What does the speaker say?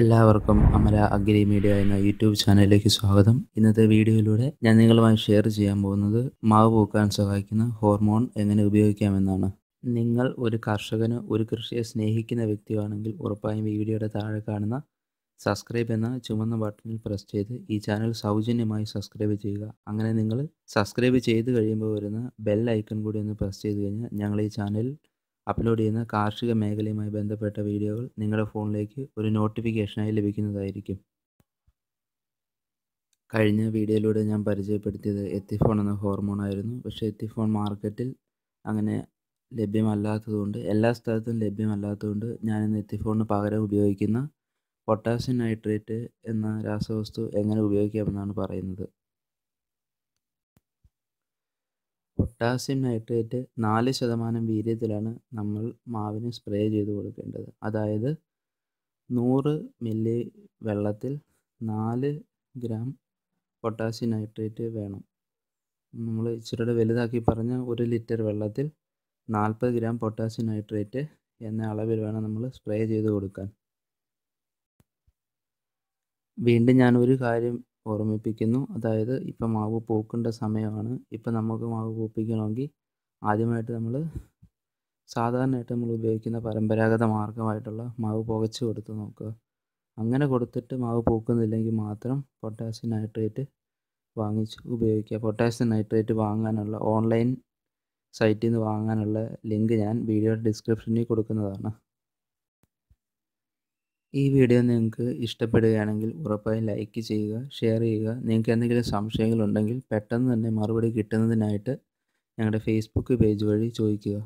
എല്ലാവർക്കും Amala agri media എന്ന YouTube ചാനലിലേക്ക് സ്വാഗതം ഇന്നത്തെ വീഡിയോയിലൂടെ ഞാൻ നിങ്ങളുമായി ഷെയർ ചെയ്യാൻ പോകുന്നത് മാവ് പൂക്കാൻ സഹായിക്കുന്ന ഹോർമോൺ എങ്ങനെ ഉപയോഗിക്കാമെന്നാണ് നിങ്ങൾ ഒരു കർഷകന് ഒരു കൃഷിയെ സ്നേഹിക്കുന്ന വ്യക്തിയാണെങ്കിൽ ഉറപ്പായും വീഡിയോയുടെ താഴെ കാണുന്ന സബ്സ്ക്രൈബ് എന്ന ചുമന്ന ബട്ടണിൽ പ്രസ് ചെയ്ത് ഈ ചാനൽ സൗജന്യമായി സബ്സ്ക്രൈബ് ചെയ്യുക അങ്ങനെ നിങ്ങൾ സബ്സ്ക്രൈബ് ചെയ്ത് കഴിയുമ്പോൾ വരുന്ന ബെൽ ഐക്കൺ കൂടി ഒന്ന് പ്രസ് ചെയ്ത് കഴിഞ്ഞാൽ ഞങ്ങൾ ഈ ചാനൽ അപ്ലോഡ് ചെയ്യുന്ന കാർഷിക മേഖലയുമായി ബന്ധപ്പെട്ട വീഡിയോകൾ നിങ്ങളുടെ ഫോണിലേക്ക് ഒരു നോട്ടിഫിക്കേഷനായി ലഭിക്കുന്നതായിരിക്കും കഴിഞ്ഞ വീഡിയോയിലൂടെ ഞാൻ പരിചയപ്പെടുത്തിയത് എത്തിഫോൺ എന്ന ഹോർമോൺ ആയിരുന്നു പക്ഷേ എത്തിഫോൺ മാർക്കറ്റിൽ അങ്ങനെ ലഭ്യമല്ലാത്തതുകൊണ്ട് എല്ലാ സ്ഥലത്തും ലഭ്യമല്ലാത്തതുകൊണ്ട് ഞാനിന്ന് എത്തിഫോണിന് പകരം ഉപയോഗിക്കുന്ന പൊട്ടാസ്യം നൈട്രേറ്റ് എന്ന രാസവസ്തു എങ്ങനെ ഉപയോഗിക്കാമെന്നാണ് പറയുന്നത് പൊട്ടാസ്യം നൈട്രേറ്റ് നാല് ശതമാനം വീര്യത്തിലാണ് നമ്മൾ മാവിന് സ്പ്രേ ചെയ്ത് കൊടുക്കേണ്ടത് അതായത് നൂറ് മില്ലി വെള്ളത്തിൽ നാല് ഗ്രാം പൊട്ടാസ്യം നൈട്രേറ്റ് വേണം നമ്മൾ ഇച്ചിരിയുടെ വലുതാക്കി പറഞ്ഞ ഒരു ലിറ്റർ വെള്ളത്തിൽ നാൽപ്പത് ഗ്രാം പൊട്ടാസ്യം നൈട്രേറ്റ് എന്ന അളവിൽ വേണം നമ്മൾ സ്പ്രേ ചെയ്ത് കൊടുക്കാൻ വീണ്ടും ഞാൻ ഒരു കാര്യം ഓർമ്മിപ്പിക്കുന്നു അതായത് ഇപ്പം മാവ് പൂക്കേണ്ട സമയമാണ് ഇപ്പം നമുക്ക് മാവ് പൂപ്പിക്കണമെങ്കിൽ ആദ്യമായിട്ട് നമ്മൾ സാധാരണയായിട്ട് നമ്മൾ ഉപയോഗിക്കുന്ന പരമ്പരാഗത മാർഗമായിട്ടുള്ള മാവ് പുകച്ച് കൊടുത്ത് നോക്കുക അങ്ങനെ കൊടുത്തിട്ട് മാവ് പൂക്കുന്നില്ലെങ്കിൽ മാത്രം പൊട്ടാസ്യം നൈട്രേറ്റ് വാങ്ങിച്ച് ഉപയോഗിക്കുക പൊട്ടാസ്യം നൈട്രേറ്റ് വാങ്ങാനുള്ള ഓൺലൈൻ സൈറ്റിൽ നിന്ന് വാങ്ങാനുള്ള ലിങ്ക് ഞാൻ വീഡിയോ ഡിസ്ക്രിപ്ഷനിൽ കൊടുക്കുന്നതാണ് ഈ വീഡിയോ നിങ്ങൾക്ക് ഇഷ്ടപ്പെടുകയാണെങ്കിൽ ഉറപ്പായും ലൈക്ക് ചെയ്യുക ഷെയർ ചെയ്യുക നിങ്ങൾക്ക് എന്തെങ്കിലും സംശയങ്ങളുണ്ടെങ്കിൽ പെട്ടെന്ന് തന്നെ മറുപടി കിട്ടുന്നതിനായിട്ട് ഞങ്ങളുടെ ഫേസ്ബുക്ക് പേജ് വഴി ചോദിക്കുക